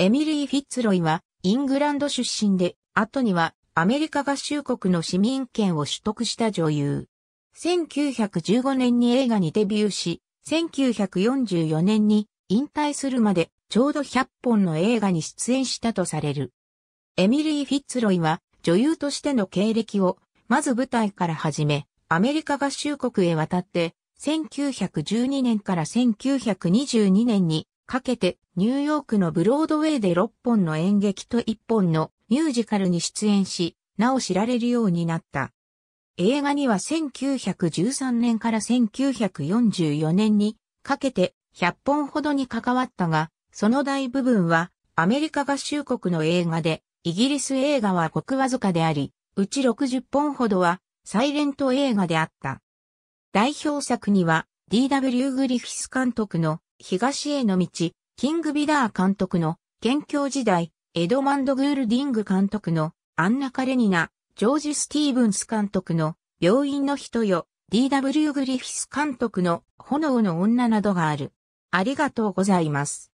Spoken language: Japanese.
エミリー・フィッツロイはイングランド出身で、後にはアメリカ合衆国の市民権を取得した女優。1915年に映画にデビューし、1944年に引退するまでちょうど100本の映画に出演したとされる。エミリー・フィッツロイは女優としての経歴をまず舞台から始め、アメリカ合衆国へ渡って1912年から1922年にかけてニューヨークのブロードウェイで6本の演劇と1本のミュージカルに出演し、なお知られるようになった。映画には1913年から1944年にかけて100本ほどに関わったが、その大部分はアメリカ合衆国の映画で、イギリス映画はごくわずかであり、うち60本ほどはサイレント映画であった。代表作には D.W. グリフィス監督の東への道、キング・ビダー監督の、元凶時代、エドマンド・グールディング監督の、アンナ・カレニナ、ジョージ・スティーブンス監督の、病院の人よ、D.W. グリフィス監督の、炎の女などがある。ありがとうございます。